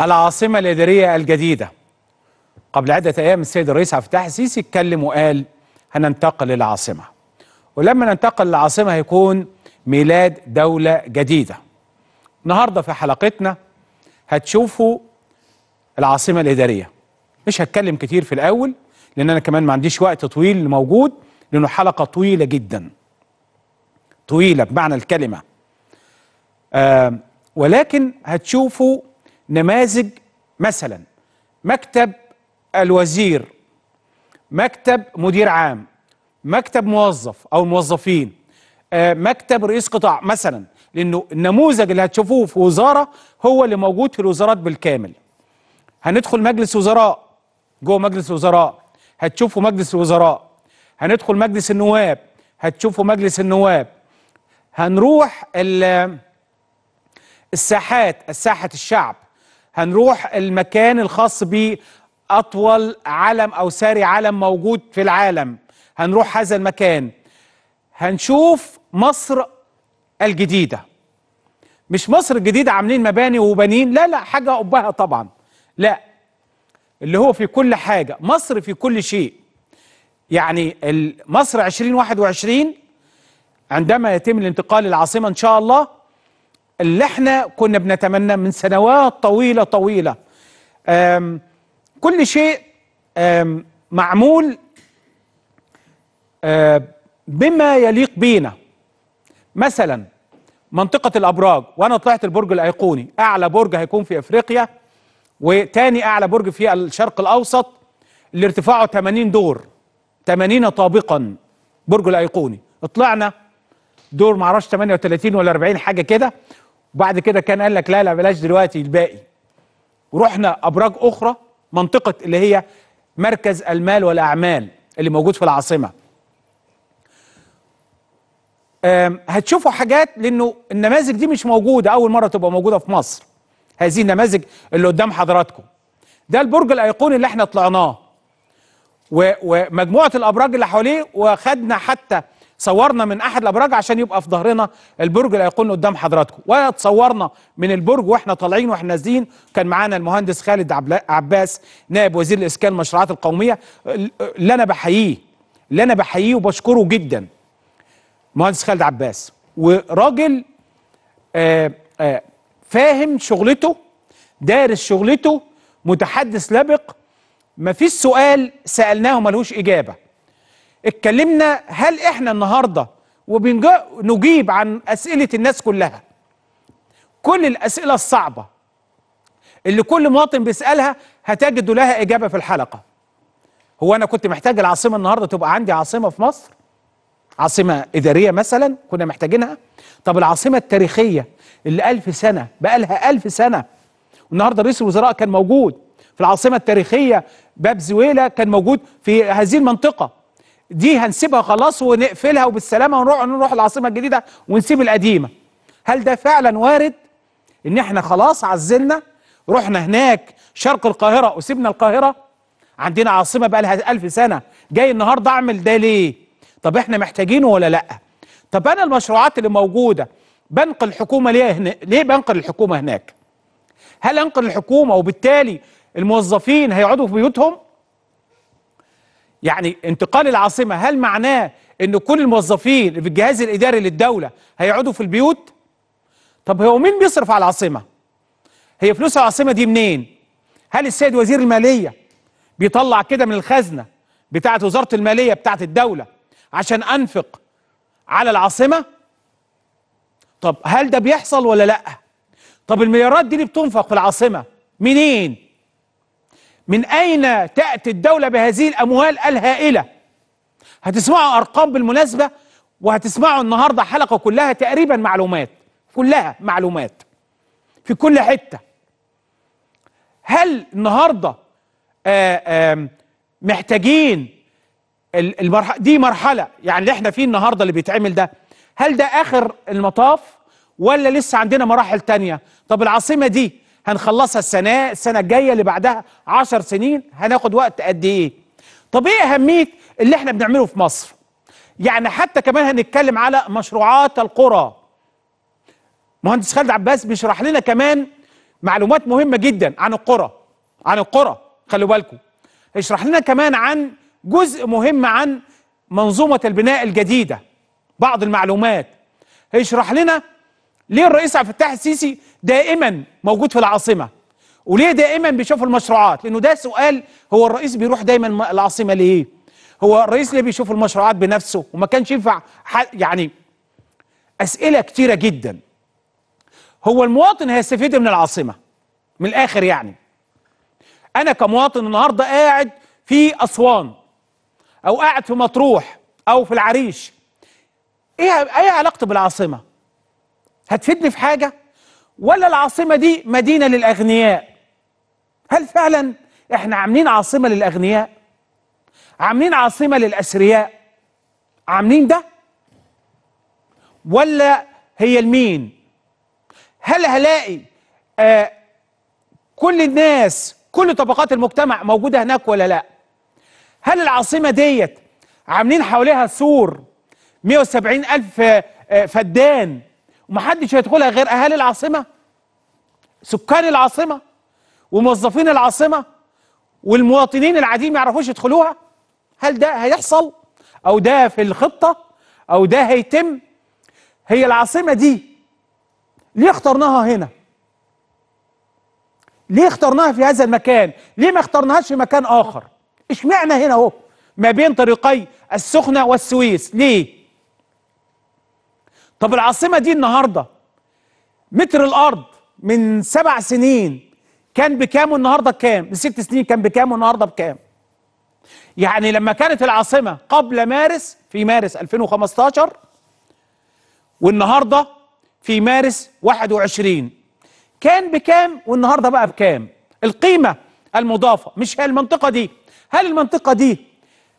العاصمة الإدارية الجديدة قبل عدة أيام السيد الرئيس عبد الفتاح السيسي اتكلم وقال هننتقل للعاصمة ولما ننتقل للعاصمة هيكون ميلاد دولة جديدة النهاردة في حلقتنا هتشوفوا العاصمة الإدارية مش هتكلم كتير في الأول لأن أنا كمان ما عنديش وقت طويل موجود لأنه حلقة طويلة جدا طويلة بمعنى الكلمة آه ولكن هتشوفوا نماذج مثلا مكتب الوزير مكتب مدير عام مكتب موظف او موظفين آه، مكتب رئيس قطاع مثلا لانه النموذج اللي هتشوفوه في وزاره هو اللي موجود في الوزارات بالكامل هندخل مجلس وزراء جوه مجلس الوزراء هتشوفوا مجلس الوزراء هندخل مجلس النواب هتشوفوا مجلس النواب هنروح الساحات الساحة الشعب هنروح المكان الخاص بأطول علم أو ساري علم موجود في العالم هنروح هذا المكان هنشوف مصر الجديدة مش مصر الجديدة عاملين مباني وبنين لا لا حاجة أبها طبعا لا اللي هو في كل حاجة مصر في كل شيء يعني مصر 2021 عندما يتم الانتقال للعاصمة إن شاء الله اللي احنا كنا بنتمناه من سنوات طويله طويله كل شيء معمول بما يليق بينا مثلا منطقة الأبراج وأنا طلعت البرج الأيقوني أعلى برج هيكون في أفريقيا وتاني أعلى برج في الشرق الأوسط اللي ارتفاعه 80 دور 80 طابقا برج الأيقوني طلعنا دور معرفش 38 ولا 40 حاجة كده وبعد كده كان قال لك لا لا بلاش دلوقتي الباقي ورحنا ابراج اخرى منطقه اللي هي مركز المال والاعمال اللي موجود في العاصمه هتشوفوا حاجات لانه النماذج دي مش موجوده اول مره تبقى موجوده في مصر هذه النماذج اللي قدام حضراتكم ده البرج الايقوني اللي احنا طلعناه ومجموعه الابراج اللي حواليه وخدنا حتى صورنا من احد الابراج عشان يبقى في ظهرنا البرج الايقوني قدام حضراتكم ولا اتصورنا من البرج واحنا طالعين واحنا نازلين كان معانا المهندس خالد عباس نائب وزير الاسكان والمشروعات القوميه اللي انا بحييه اللي انا بحييه وبشكره جدا مهندس خالد عباس وراجل آآ آه، آآ آه، فاهم شغلته دارس شغلته متحدث لبق مفيش سؤال سالناه ملهوش اجابه اتكلمنا هل احنا النهارده وبنجيب عن اسئله الناس كلها كل الاسئله الصعبه اللي كل مواطن بيسالها هتجد لها اجابه في الحلقه هو انا كنت محتاج العاصمه النهارده تبقى عندي عاصمه في مصر عاصمه اداريه مثلا كنا محتاجينها طب العاصمه التاريخيه اللي ألف سنه بقى لها ألف سنه والنهارده رئيس الوزراء كان موجود في العاصمه التاريخيه باب زويله كان موجود في هذه المنطقه دي هنسيبها خلاص ونقفلها وبالسلامه ونروح نروح العاصمه الجديده ونسيب القديمه هل ده فعلا وارد ان احنا خلاص عزلنا رحنا هناك شرق القاهره وسيبنا القاهره عندنا عاصمه بقى لها 1000 سنه جاي النهارده اعمل ده ليه طب احنا محتاجينه ولا لا طب انا المشروعات اللي موجوده بنقل الحكومه ليه هنا ليه بنقل الحكومه هناك هل انقل الحكومه وبالتالي الموظفين هيقعدوا في بيوتهم يعني انتقال العاصمة هل معناه ان كل الموظفين في الجهاز الإداري للدولة هيقعدوا في البيوت طب هو مين بيصرف على العاصمة هي فلوس العاصمة دي منين هل السيد وزير المالية بيطلع كده من الخزنة بتاعة وزارة المالية بتاعة الدولة عشان أنفق على العاصمة طب هل ده بيحصل ولا لأ طب المليارات دي اللي بتنفق في العاصمة منين من أين تأتي الدولة بهذه الأموال الهائلة هتسمعوا أرقام بالمناسبة وهتسمعوا النهاردة حلقة كلها تقريبا معلومات كلها معلومات في كل حتة هل النهاردة آآ آه، آآ محتاجين المرحلة دي مرحلة يعني اللي احنا فيه النهاردة اللي بيتعمل ده هل ده آخر المطاف ولا لسه عندنا مراحل تانية طب العاصمة دي هنخلصها السنه السنه الجايه اللي بعدها 10 سنين هناخد وقت قد ايه طب ايه اهميه اللي احنا بنعمله في مصر يعني حتى كمان هنتكلم على مشروعات القرى مهندس خالد عباس بيشرح لنا كمان معلومات مهمه جدا عن القرى عن القرى خلوا بالكم هيشرح لنا كمان عن جزء مهم عن منظومه البناء الجديده بعض المعلومات هيشرح لنا ليه الرئيس عبد الفتاح السيسي دائما موجود في العاصمه وليه دائما بيشوفوا المشروعات لانه ده سؤال هو الرئيس بيروح دايما العاصمه ليه هو الرئيس ليه بيشوف المشروعات بنفسه وما كانش ينفع يعني اسئله كتيره جدا هو المواطن هيستفيد من العاصمه من الاخر يعني انا كمواطن النهارده قاعد في اسوان او قاعد في مطروح او في العريش ايه ايه علاقتي بالعاصمه هتفيدني في حاجه ولا العاصمة دي مدينة للأغنياء هل فعلا احنا عاملين عاصمة للأغنياء عاملين عاصمة للأثرياء عاملين ده ولا هي المين هل هلاقي آه كل الناس كل طبقات المجتمع موجودة هناك ولا لا هل العاصمة ديت عاملين حواليها سور 170 ألف آه، آه، فدان ومحدش هيدخلها غير اهالي العاصمه سكان العاصمه وموظفين العاصمه والمواطنين العاديين ما يعرفوش يدخلوها هل ده هيحصل او ده في الخطه او ده هيتم هي العاصمه دي ليه اخترناها هنا ليه اخترناها في هذا المكان ليه ما اخترناهاش في مكان اخر اشمعنى هنا اهو ما بين طريقي السخنه والسويس ليه طب العاصمة دي النهاردة متر الأرض من سبع سنين كان بكام والنهارده بكام؟ من ست سنين كان بكام والنهارده بكام؟ يعني لما كانت العاصمه قبل مارس في مارس 2015 والنهارده في مارس 21 كان بكام والنهارده بقى بكام؟ القيمه المضافه مش هي المنطقه دي هل المنطقه دي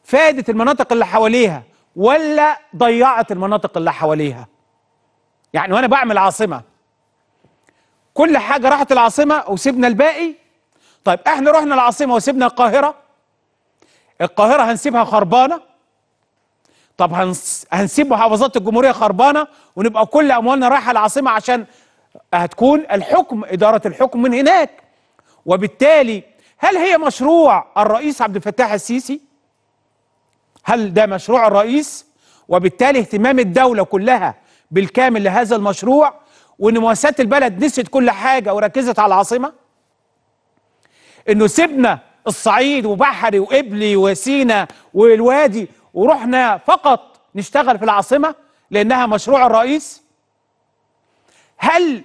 فادت المناطق اللي حواليها ولا ضيعت المناطق اللي حواليها؟ يعني وانا بعمل عاصمه كل حاجه راحت العاصمه وسيبنا الباقي طيب احنا رحنا العاصمه وسيبنا القاهره القاهره هنسيبها خربانه طب هنسيب محافظات الجمهوريه خربانه ونبقى كل اموالنا رايحه العاصمه عشان هتكون الحكم اداره الحكم من هناك وبالتالي هل هي مشروع الرئيس عبد الفتاح السيسي هل ده مشروع الرئيس وبالتالي اهتمام الدوله كلها بالكامل لهذا المشروع وان مؤسسات البلد نسيت كل حاجه وركزت على العاصمه انه سيبنا الصعيد وبحري وابلي وسينا والوادي ورحنا فقط نشتغل في العاصمه لانها مشروع الرئيس هل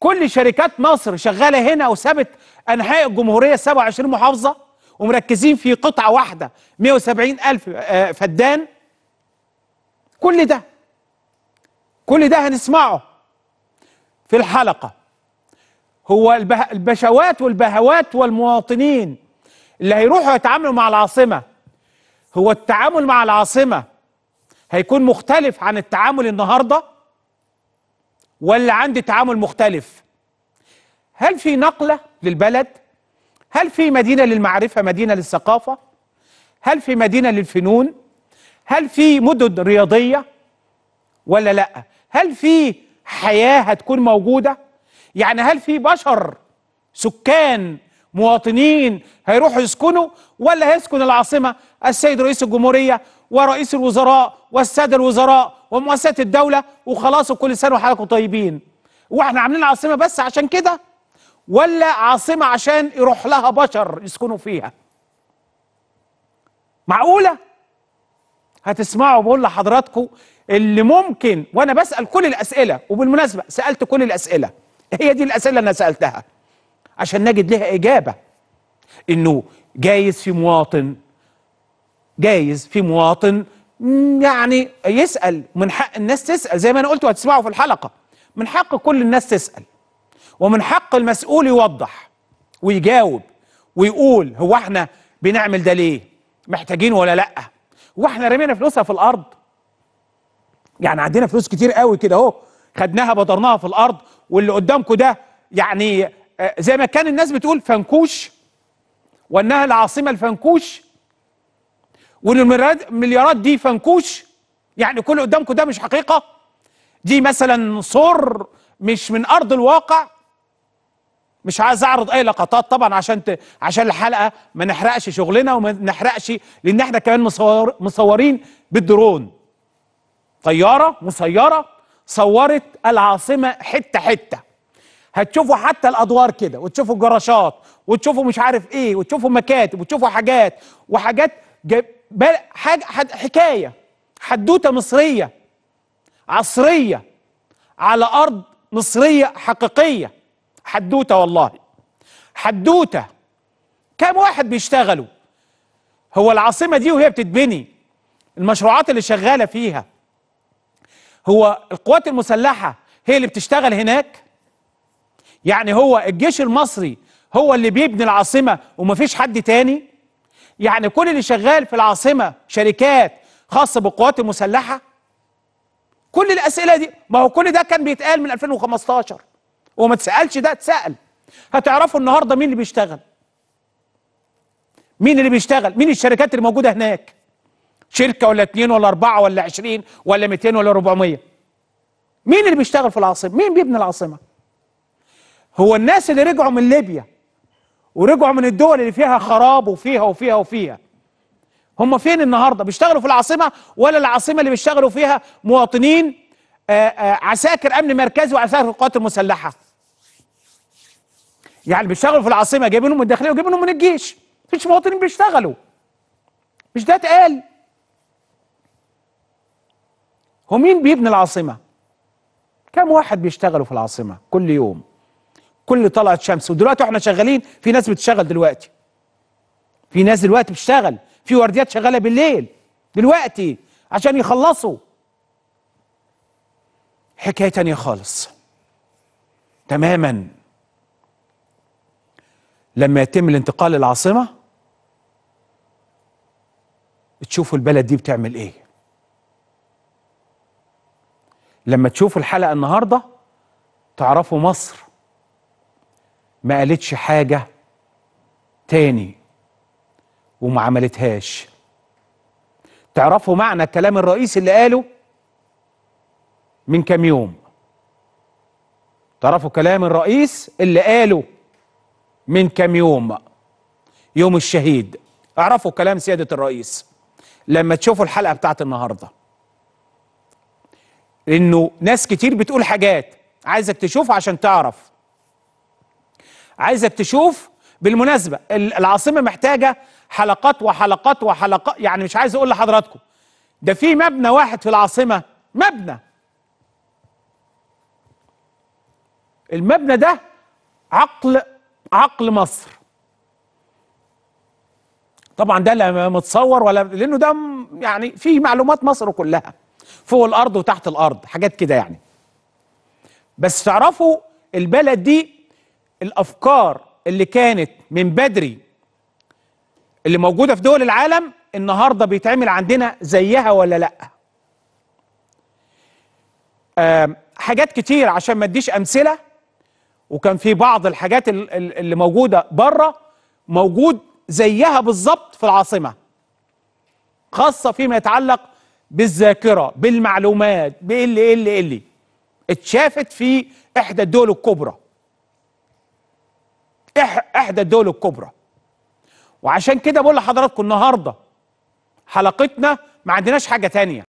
كل شركات مصر شغاله هنا وسابت انحاء الجمهوريه 27 محافظه ومركزين في قطعه واحده 170 الف آه، فدان كل ده كل ده هنسمعه في الحلقة هو البشوات والبهوات والمواطنين اللي هيروحوا يتعاملوا مع العاصمة هو التعامل مع العاصمة هيكون مختلف عن التعامل النهاردة ولا عندي تعامل مختلف هل في نقلة للبلد هل في مدينة للمعرفة مدينة للثقافة هل في مدينة للفنون هل في مدن رياضية ولا لأ هل في حياه هتكون موجوده؟ يعني هل في بشر سكان مواطنين هيروحوا يسكنوا ولا هيسكن العاصمه السيد رئيس الجمهوريه ورئيس الوزراء والساده الوزراء ومؤسسات الدوله وخلاص وكل سنه وحضراتكم طيبين واحنا عاملين عاصمه بس عشان كده ولا عاصمه عشان يروح لها بشر يسكنوا فيها معقوله هتسمعوا بقول لحضراتكم اللي ممكن وانا بسال كل الاسئله وبالمناسبه سالت كل الاسئله هي دي الاسئله اللي انا سالتها عشان نجد لها اجابه انه جايز في مواطن جايز في مواطن يعني يسال من حق الناس تسال زي ما انا قلت وهتسمعوا في الحلقه من حق كل الناس تسال ومن حق المسؤول يوضح ويجاوب ويقول هو احنا بنعمل ده ليه محتاجين ولا لا واحنا رمينا فلوسها في الارض يعني عندنا فلوس كتير قوي كده اهو خدناها بدرناها في الارض واللي قدامكم ده يعني آه، زي ما كان الناس بتقول فنكوش وانها العاصمه الفنكوش وان المليارات دي فنكوش يعني كل قدامكم ده مش حقيقه دي مثلا صور مش من ارض الواقع مش عايز اعرض اي لقطات طبعا عشان ت... عشان الحلقه ما نحرقش شغلنا وما نحرقش لان احنا كمان مصور... مصورين بالدرون طياره مسيره صورت العاصمه حته حته هتشوفوا حتى الادوار كده وتشوفوا الجراشات وتشوفوا مش عارف ايه وتشوفوا مكاتب وتشوفوا حاجات وحاجات جب... حد... حكايه حدوته مصريه عصريه على ارض مصريه حقيقيه حدوته والله حدوته كم واحد بيشتغلوا هو العاصمه دي وهي بتتبني المشروعات اللي شغاله فيها هو القوات المسلحه هي اللي بتشتغل هناك يعني هو الجيش المصري هو اللي بيبني العاصمه ومفيش حد تاني يعني كل اللي شغال في العاصمه شركات خاصه بالقوات المسلحه كل الاسئله دي ما هو كل ده كان بيتقال من 2015 وما تسألش ده اتسأل هتعرفوا النهارده مين اللي بيشتغل مين اللي بيشتغل مين الشركات اللي موجودة هناك شركة ولا اتنين ولا اربعة ولا عشرين ولا ميتين ولا ربعمية مين اللي بيشتغل في العاصمة مين بيبني العاصمة هو الناس اللي رجعوا من ليبيا ورجعوا من الدول اللي فيها خراب وفيها وفيها وفيها هم فين النهارده بيشتغلوا في العاصمه ولا العاصمه اللي بيشتغلوا فيها مواطنين آه، آه، عساكر امن مركزي وعساكر القوات المسلحه يعني بيشتغلوا في العاصمه جايبينهم من الداخليه وجايبينهم من الجيش مفيش مواطنين بيشتغلوا مش ده اتقال هو مين بيبني العاصمه كم واحد بيشتغلوا في العاصمه كل يوم كل طلعت شمس ودلوقتي احنا شغالين في ناس بتشتغل دلوقتي في ناس دلوقتي بتشتغل في ورديات شغاله بالليل دلوقتي عشان يخلصوا حكايه تانية خالص تماما لما يتم الانتقال للعاصمة تشوفوا البلد دي بتعمل ايه لما تشوفوا الحلقة النهاردة تعرفوا مصر ما قالتش حاجة تاني وما عملتهاش تعرفوا معنى كلام الرئيس اللي قاله من كام يوم تعرفوا كلام الرئيس اللي قاله من كام يوم يوم الشهيد اعرفوا كلام سيادة الرئيس لما تشوفوا الحلقة بتاعت النهاردة انه ناس كتير بتقول حاجات عايزك تشوف عشان تعرف عايزك تشوف بالمناسبة العاصمة محتاجة حلقات وحلقات وحلقات يعني مش عايز اقول لحضراتكم ده في مبنى واحد في العاصمة مبنى المبنى ده عقل عقل مصر طبعا ده لا متصور ولا لانه ده يعني في معلومات مصر كلها فوق الارض وتحت الارض حاجات كده يعني بس تعرفوا البلد دي الافكار اللي كانت من بدري اللي موجوده في دول العالم النهارده بيتعمل عندنا زيها ولا لا حاجات كتير عشان ما اديش امثله وكان في بعض الحاجات اللي موجوده بره موجود زيها بالظبط في العاصمه خاصه فيما يتعلق بالذاكره بالمعلومات باللي اللي اللي اتشافت في احدى الدول الكبرى احدى الدول الكبرى وعشان كده بقول لحضراتكم النهارده حلقتنا ما عندناش حاجه تانية